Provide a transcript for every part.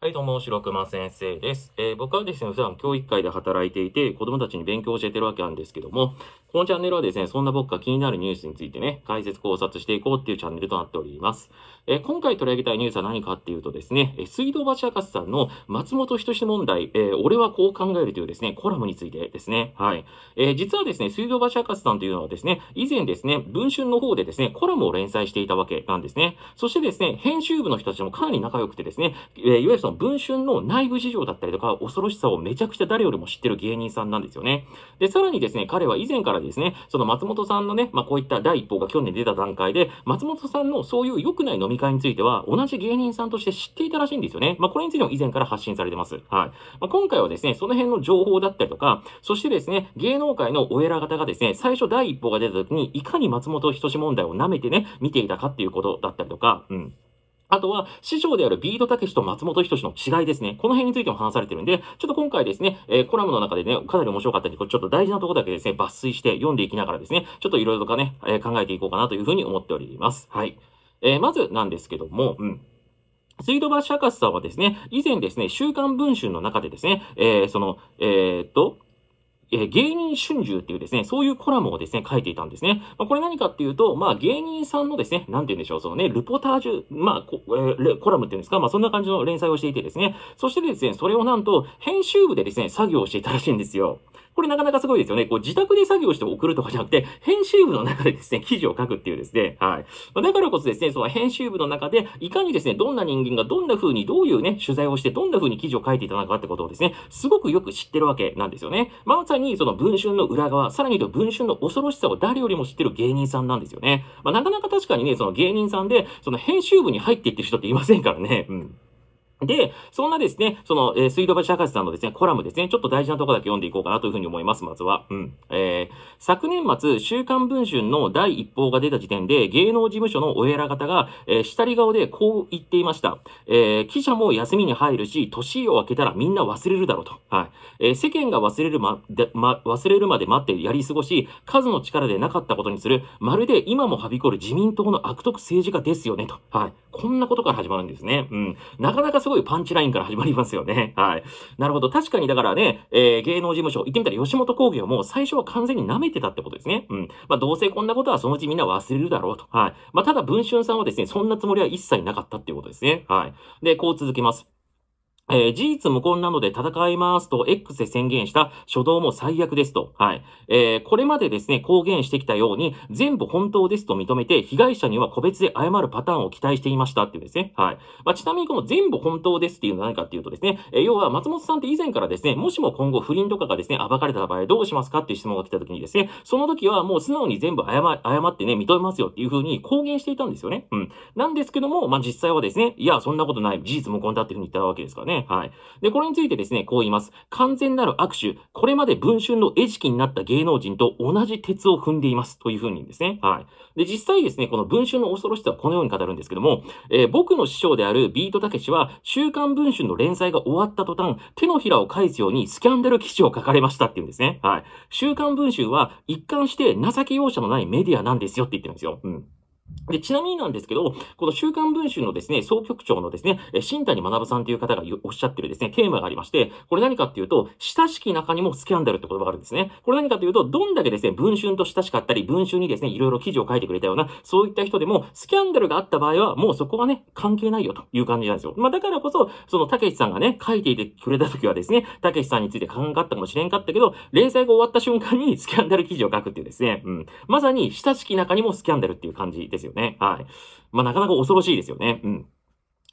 はい、どうも、白熊先生です。えー、僕はですね、普段教育会で働いていて、子供たちに勉強を教えてるわけなんですけども、このチャンネルはですね、そんな僕が気になるニュースについてね、解説考察していこうっていうチャンネルとなっております。えー、今回取り上げたいニュースは何かっていうとですね、水道橋博士さんの松本人志問題、えー、俺はこう考えるというですね、コラムについてですね、はい。え実はですね、水道橋博士さんというのはですね、以前ですね、文春の方でですね、コラムを連載していたわけなんですね。そしてですね、編集部の人たちもかなり仲良くてですね、えいわゆるその文春の内部事情だったりとか、恐ろしさをめちゃくちゃ誰よりも知ってる芸人さんなんですよね。で、さらにですね、彼は以前からですね、その松本さんのね、まあ、こういった第一報が去年出た段階で、松本さんのそういう良くない飲み会については、同じ芸人さんとして知っていたらしいんですよね。まあ、これについても以前から発信されてます。はい。まあ、今回はですね、その辺の情報だったりとか、そしてですね、芸能界のお偉方がですね、最初第一報が出た時に、いかに松本人志問題を舐めてね、見ていたかっていうことだったりとか、うん。あとは、師匠であるビートたけしと松本人志の違いですね。この辺についても話されてるんで、ちょっと今回ですね、えー、コラムの中でね、かなり面白かったんで、これちょっと大事なとこだけですね、抜粋して読んでいきながらですね、ちょっといろいろとかね、えー、考えていこうかなというふうに思っております。はい。えー、まずなんですけども、うん。水戸橋博士さんはですね、以前ですね、週刊文春の中でですね、えー、その、えー、っと、え芸人春秋っていうですね、そういうコラムをですね、書いていたんですね。まあ、これ何かっていうと、まあ芸人さんのですね、なんて言うんでしょう、そのね、ルポタージュ、まあこ、えー、コラムっていうんですか、まあそんな感じの連載をしていてですね、そしてですね、それをなんと編集部でですね、作業をしていたらしいんですよ。これなかなかすごいですよね。こう自宅で作業して送るとかじゃなくて、編集部の中でですね、記事を書くっていうですね。はい。だからこそですね、その編集部の中で、いかにですね、どんな人間がどんな風にどういうね、取材をして、どんな風に記事を書いていたのかってことをですね、すごくよく知ってるわけなんですよね。まにその文春の裏側、さらに言うと文春の恐ろしさを誰よりも知ってる芸人さんなんですよね。まあ、なかなか確かにね、その芸人さんで、その編集部に入っていってる人っていませんからね。うん。で、そんなですね、その、えー、水道橋博士さんのですね、コラムですね、ちょっと大事なとこだけ読んでいこうかなというふうに思います、まずは。うん。えー、昨年末、週刊文春の第一報が出た時点で、芸能事務所のお偉方が、えー、下り顔でこう言っていました。えー、記者も休みに入るし、年を明けたらみんな忘れるだろうと。はい。えー、世間が忘れるま、で、ま、忘れるまで待ってやり過ごし、数の力でなかったことにする、まるで今もはびこる自民党の悪徳政治家ですよね、と。はい。こんなことから始まるんですね。うん。なかなかすごいパンチラインから始まりますよね。はい。なるほど。確かにだからね、えー、芸能事務所、行ってみたら吉本興業も最初は完全に舐めてたってことですね。うん。まあ、どうせこんなことはそのうちみんな忘れるだろうと。はい。まあ、ただ文春さんはですね、そんなつもりは一切なかったっていうことですね。はい。で、こう続けます。えー、事実無根なので戦いますと X で宣言した初動も最悪ですと。はい。えー、これまでですね、公言してきたように、全部本当ですと認めて、被害者には個別で謝るパターンを期待していましたっていうですね。はい。まあ、ちなみにこの全部本当ですっていうのは何かっていうとですね、えー、要は松本さんって以前からですね、もしも今後不倫とかがですね、暴かれた場合どうしますかっていう質問が来た時にですね、その時はもう素直に全部謝、謝ってね、認めますよっていうふうに公言していたんですよね。うん。なんですけども、まあ、実際はですね、いや、そんなことない、事実無根だっていうふうに言ったわけですからね。はい。で、これについてですね、こう言います。完全なる握手、これまで文春の餌食になった芸能人と同じ鉄を踏んでいます。というふうにですね。はい。で、実際ですね、この文春の恐ろしさはこのように語るんですけども、えー、僕の師匠であるビートたけしは、週刊文春の連載が終わった途端、手のひらを返すようにスキャンダル記事を書かれましたっていうんですね。はい。週刊文春は一貫して情け容赦のないメディアなんですよって言ってるんですよ。うん。で、ちなみになんですけど、この週刊文春のですね、総局長のですね、新谷学さんという方がおっしゃってるですね、テーマがありまして、これ何かっていうと、親しき中にもスキャンダルって言葉があるんですね。これ何かというと、どんだけですね、文春と親しかったり、文春にですね、いろいろ記事を書いてくれたような、そういった人でも、スキャンダルがあった場合は、もうそこはね、関係ないよという感じなんですよ。まあ、だからこそ、その、たけしさんがね、書いていてくれた時はですね、たけしさんについて考えかったかもしれんかったけど、連載が終わった瞬間にスキャンダル記事を書くっていうですね、うん。まさに、親しき中にもスキャンダルっていう感じです。ですよね。はい。まあ、なかなか恐ろしいですよね。うん。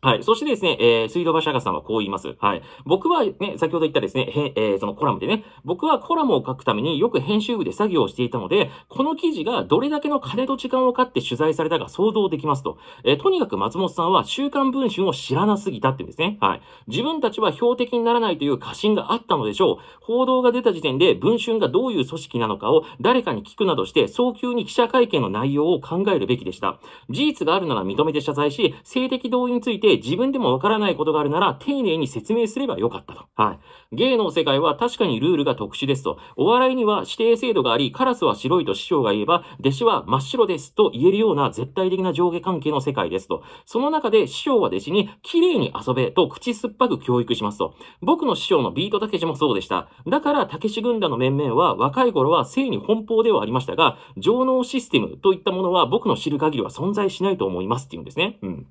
はい。そしてですね、えー、水道橋博さんはこう言います。はい。僕はね、先ほど言ったですね、へえー、そのコラムでね、僕はコラムを書くためによく編集部で作業をしていたので、この記事がどれだけの金と時間をかって取材されたか想像できますと。えー、とにかく松本さんは週刊文春を知らなすぎたってうんですね。はい。自分たちは標的にならないという過信があったのでしょう。報道が出た時点で文春がどういう組織なのかを誰かに聞くなどして、早急に記者会見の内容を考えるべきでした。事実があるなら認めて謝罪し、性的同意についてで、自分でもわからないことがあるなら、丁寧に説明すればよかったと。はい。芸の世界は確かにルールが特殊ですと。お笑いには指定制度があり、カラスは白いと師匠が言えば、弟子は真っ白ですと言えるような絶対的な上下関係の世界ですと。その中で師匠は弟子に、綺麗に遊べと口酸っぱく教育しますと。僕の師匠のビートたけしもそうでした。だから、たけし軍団の面々は、若い頃は性に奔放ではありましたが、上納システムといったものは僕の知る限りは存在しないと思いますっていうんですね。うん。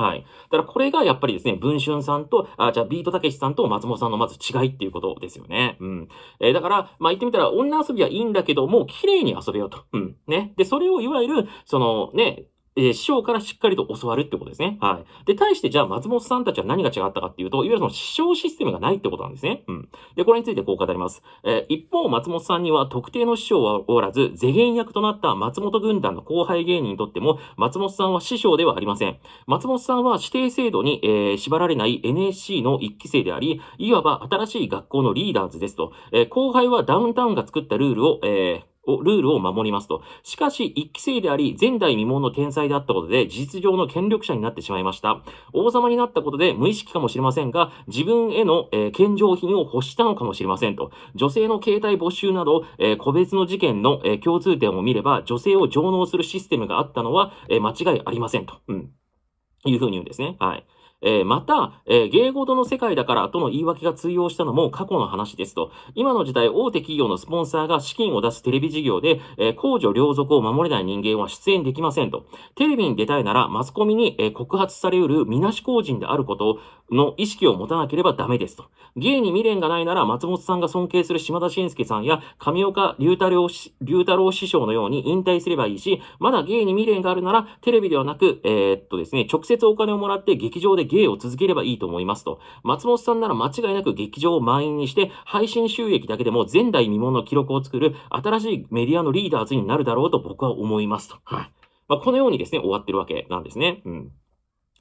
はい。だからこれがやっぱりですね、文春さんと、あ、じゃあビートたけしさんと松本さんのまず違いっていうことですよね。うん。えー、だから、まあ言ってみたら女遊びはいいんだけど、もう綺麗に遊べよと。うん。ね。で、それをいわゆる、そのね、えー、師匠からしっかりと教わるってことですね。はい。で、対してじゃあ松本さんたちは何が違ったかっていうと、いわゆるその師匠システムがないってことなんですね。うん。で、これについてこう語ります。えー、一方、松本さんには特定の師匠はおらず、世間役となった松本軍団の後輩芸人にとっても、松本さんは師匠ではありません。松本さんは指定制度に、えー、縛られない NSC の一期生であり、いわば新しい学校のリーダーズですと、えー、後輩はダウンタウンが作ったルールを、えー、を、ルールを守りますと。しかし、一期生であり、前代未聞の天才であったことで、事実上の権力者になってしまいました。王様になったことで、無意識かもしれませんが、自分への、えー、献上品を欲したのかもしれませんと。女性の携帯募集など、えー、個別の事件の、えー、共通点を見れば、女性を上納するシステムがあったのは、え間違いありませんと。うん。いうふうに言うんですね。はい。えー、また、えー、芸事の世界だからとの言い訳が通用したのも過去の話ですと。今の時代、大手企業のスポンサーが資金を出すテレビ事業で、えー、公序良俗を守れない人間は出演できませんと。テレビに出たいなら、マスコミに、えー、告発されうるみなし公人であることの意識を持たなければダメですと。芸に未練がないなら、松本さんが尊敬する島田紳介さんや、上岡龍太郎龍太郎師匠のように引退すればいいし、まだ芸に未練があるなら、テレビではなく、えー、っとですね、直接お金をもらって劇場で芸を続ければいいと思いますと。松本さんなら間違いなく劇場を満員にして、配信収益だけでも前代未聞の記録を作る新しいメディアのリーダーズになるだろうと僕は思いますと。はい。まあ、このようにですね、終わってるわけなんですね。うん。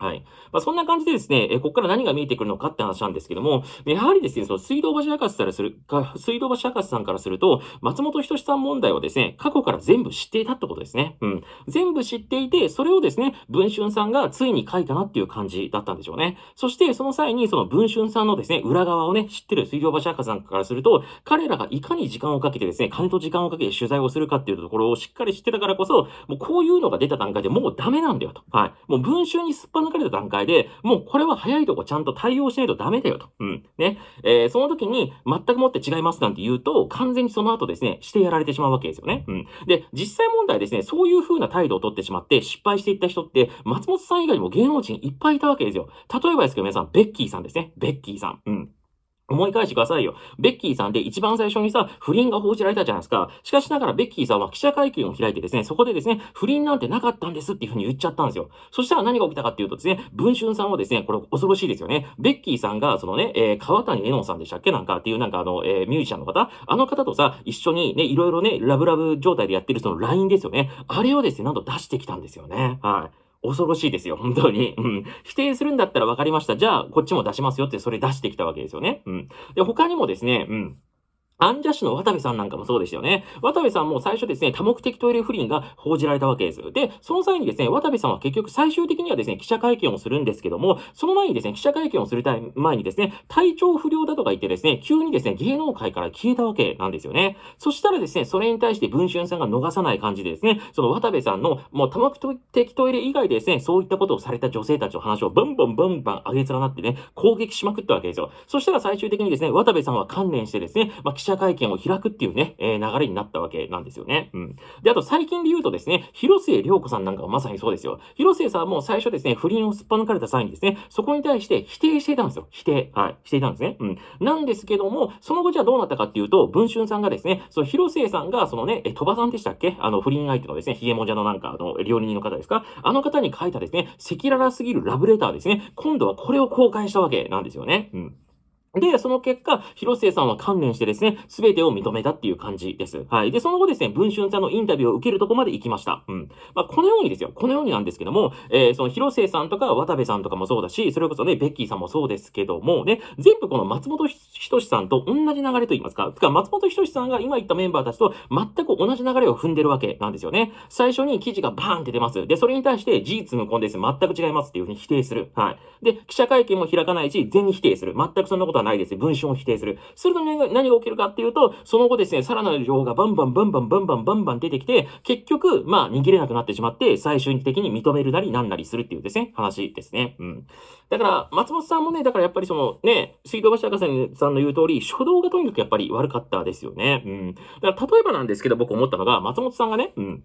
はい。まあ、そんな感じでですね、えここから何が見えてくるのかって話なんですけども、やはりですね、その水道橋博士からする、か水道橋博士さんからすると、松本人志さん問題はですね、過去から全部知っていたってことですね。うん。全部知っていて、それをですね、文春さんがついに書いたなっていう感じだったんでしょうね。そして、その際に、その文春さんのですね、裏側をね、知ってる水道橋博士さんからすると、彼らがいかに時間をかけてですね、金と時間をかけて取材をするかっていうところをしっかり知ってたからこそ、もうこういうのが出た段階でもうダメなんだよと。はい。もう文春にすっぱ抜かれた段階で、もうこれは早いとこちゃんと対応しないとダメだよと。うん。ね。えー、その時に、全くもって違いますなんて言うと、完全にその後ですね、してやられてしまうわけですよね。うん。で、実際問題ですね、そういう風な態度をとってしまって失敗していった人って、松本さん以外にも芸能人いっぱいいたわけですよ。例えばですけど皆さん、ベッキーさんですね。ベッキーさん。うん。思い返してくださいよ。ベッキーさんで一番最初にさ、不倫が報じられたじゃないですか。しかしながらベッキーさんは記者会見を開いてですね、そこでですね、不倫なんてなかったんですっていうふうに言っちゃったんですよ。そしたら何が起きたかっていうとですね、文春さんはですね、これ恐ろしいですよね。ベッキーさんが、そのね、えー、川谷絵音さんでしたっけなんかっていうなんかあの、えー、ミュージシャンの方、あの方とさ、一緒にね、いろいろね、ラブラブ状態でやってるその LINE ですよね。あれをですね、なんと出してきたんですよね。はい。恐ろしいですよ、本当に。うん。否定するんだったら分かりました。じゃあ、こっちも出しますよって、それ出してきたわけですよね。うん。で、他にもですね、うん。アンジャッシュの渡部さんなんかもそうでしたよね。渡部さんも最初ですね、多目的トイレ不倫が報じられたわけです。で、その際にですね、渡部さんは結局最終的にはですね、記者会見をするんですけども、その前にですね、記者会見をする前にですね、体調不良だとか言ってですね、急にですね、芸能界から消えたわけなんですよね。そしたらですね、それに対して文春さんが逃さない感じでですね、その渡部さんの、もう多目的トイレ以外でですね、そういったことをされた女性たちの話をバンバンバンバン上げ連なってね、攻撃しまくったわけですよ。そしたら最終的にですね、渡部さんは観念してですね、まあ者会見を開くっていうね、えー、流れになったわけなんですよね。うん。で、あと最近で言うとですね、広末涼子さんなんかはまさにそうですよ。広末さんも最初ですね、不倫をすっぱ抜かれた際にですね、そこに対して否定していたんですよ。否定。はい。していたんですね。うん。なんですけども、その後じゃあどうなったかっていうと、文春さんがですね、その広末さんが、そのね、え、鳥羽さんでしたっけあの、不倫相手のですね、ヒゲもじゃのなんか、あの、料理人の方ですかあの方に書いたですね、赤裸々すぎるラブレターですね、今度はこれを公開したわけなんですよね。うん。で、その結果、広末さんは関連してですね、すべてを認めたっていう感じです。はい。で、その後ですね、文春さんのインタビューを受けるとこまで行きました。うん。まあ、このようにですよ。このようになんですけども、えー、その広末さんとか渡部さんとかもそうだし、それこそね、ベッキーさんもそうですけども、ね、全部この松本人志さんと同じ流れと言いますか、つか松本人志さんが今言ったメンバーたちと全く同じ流れを踏んでるわけなんですよね。最初に記事がバーンって出ます。で、それに対して事実無根です。全く違いますっていうふうに否定する。はい。で、記者会見も開かないし、全否定する。全くそんなことことはないですね。文章を否定する。すると何が起きるかっていうと、その後ですね、さらなる情報がバンバンバンバンバンバンバンバン出てきて、結局、まあ、逃げれなくなってしまって、最終的に認めるなりなんなりするっていうですね、話ですね。うん。だから、松本さんもね、だからやっぱりその、ね、水道橋博士さんの言う通り、初動がとにかくやっぱり悪かったですよね。うん。だから、例えばなんですけど、僕思ったのが、松本さんがね、うん。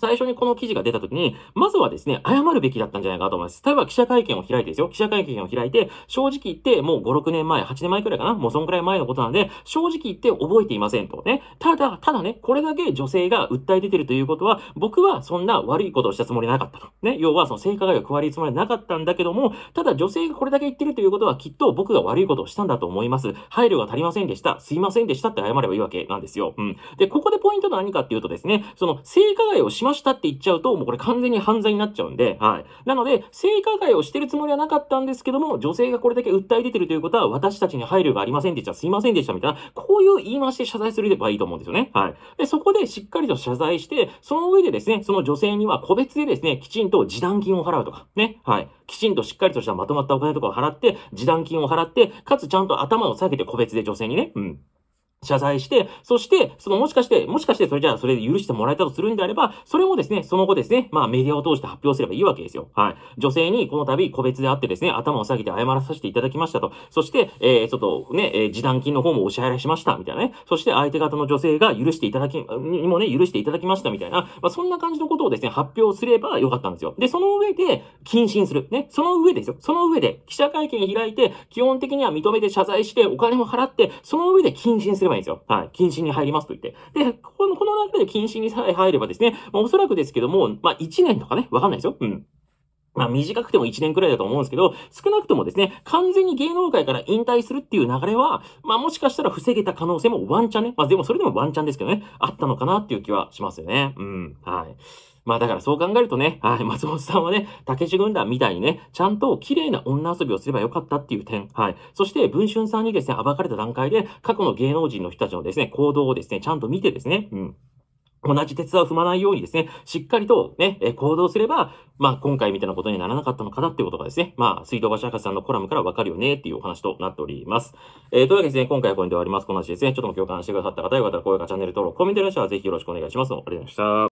最初にこの記事が出た時に、まずはですね、謝るべきだったんじゃないかと思います。例えば記者会見を開いてですよ。記者会見を開いて、正直言ってもう5、6年前、8年前くらいかなもうそんくらい前のことなんで、正直言って覚えていませんとね。ただ、ただね、これだけ女性が訴え出てるということは、僕はそんな悪いことをしたつもりなかったと。ね。要はその性加害が加わるつもりなかったんだけども、ただ女性がこれだけ言ってるということは、きっと僕が悪いことをしたんだと思います。配慮が足りませんでした。すいませんでしたって謝ればいいわけなんですよ。うん。で、ここでポイントの何かっていうとですね、その性加害をしまましたって言っちゃうと、もうこれ完全に犯罪になっちゃうんで、はい。なので、性加害をしてるつもりはなかったんですけども、女性がこれだけ訴え出てるということは、私たちに配慮がありませんでした、すいませんでした、みたいな、こういう言い回しで謝罪すればいいと思うんですよね。はい。で、そこでしっかりと謝罪して、その上でですね、その女性には個別でですね、きちんと示談金を払うとか、ね。はい。きちんとしっかりとしたまとまったお金とかを払って、示談金を払って、かつちゃんと頭を下げて個別で女性にね、うん。謝罪して、そして、そのもしかして、もしかしてそれじゃあそれで許してもらえたとするんであれば、それもですね、その後ですね、まあメディアを通して発表すればいいわけですよ。はい。女性にこの度個別であってですね、頭を下げて謝らさせていただきましたと。そして、えー、ちょっとね、えー、短金の方もお支払いしました、みたいなね。そして相手方の女性が許していただき、にもね、許していただきました、みたいな。まあそんな感じのことをですね、発表すればよかったんですよ。で、その上で、謹慎する。ね。その上ですよ。その上で、記者会見開いて、基本的には認めて謝罪して、お金も払って、その上で謹慎する。ばいいんですよ。はい。禁止に入りますと言って。で、この、この中で禁止にさえ入ればですね、まあ、おそらくですけども、まあ、1年とかね、わかんないですよ。うん。まあ短くても1年くらいだと思うんですけど、少なくともですね、完全に芸能界から引退するっていう流れは、まあもしかしたら防げた可能性もワンチャンね。まあでもそれでもワンチャンですけどね、あったのかなっていう気はしますよね。うん。はい。まあだからそう考えるとね、はい、松本さんはね、竹志軍団みたいにね、ちゃんと綺麗な女遊びをすればよかったっていう点、はい。そして、文春さんにですね、暴かれた段階で、過去の芸能人の人たちのですね、行動をですね、ちゃんと見てですね、うん。同じ鉄は踏まないようにですね、しっかりとね、え行動すれば、まあ今回みたいなことにならなかったのかなっていうことがですね、まあ水道橋博士さんのコラムからわかるよねっていうお話となっております。えー、というわけでですね、今回はこれで終わあります。この話ですね、ちょっとも共感してくださった方、よかったら高評価、チャンネル登録、コメント人はぜひよろしくお願いします。ありがとうございました。